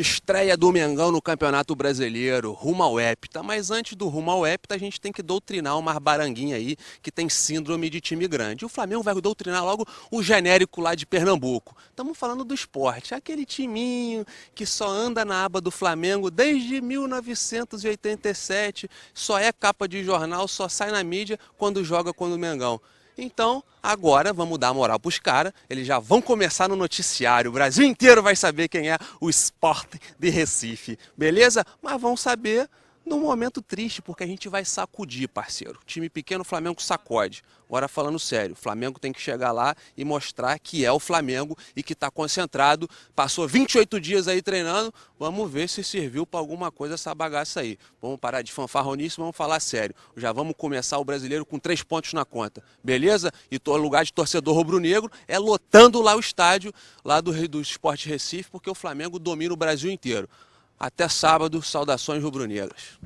Estreia do Mengão no Campeonato Brasileiro, rumo ao Hepta. Mas antes do rumo ao Hepta, a gente tem que doutrinar uma baranguinha aí que tem síndrome de time grande. O Flamengo vai doutrinar logo o genérico lá de Pernambuco. Estamos falando do esporte, aquele timinho que só anda na aba do Flamengo desde 1987, só é capa de jornal, só sai na mídia quando joga quando o Mengão. Então, agora vamos dar moral para os caras. Eles já vão começar no noticiário. O Brasil inteiro vai saber quem é o Sporting de Recife. Beleza? Mas vão saber num momento triste, porque a gente vai sacudir, parceiro. Time pequeno, Flamengo sacode. Agora falando sério, Flamengo tem que chegar lá e mostrar que é o Flamengo e que está concentrado. Passou 28 dias aí treinando, vamos ver se serviu para alguma coisa essa bagaça aí. Vamos parar de fanfarronice vamos falar sério. Já vamos começar o brasileiro com três pontos na conta, beleza? E o lugar de torcedor rubro-negro é lotando lá o estádio lá do, do Esporte Recife, porque o Flamengo domina o Brasil inteiro. Até sábado, saudações rubro-negras.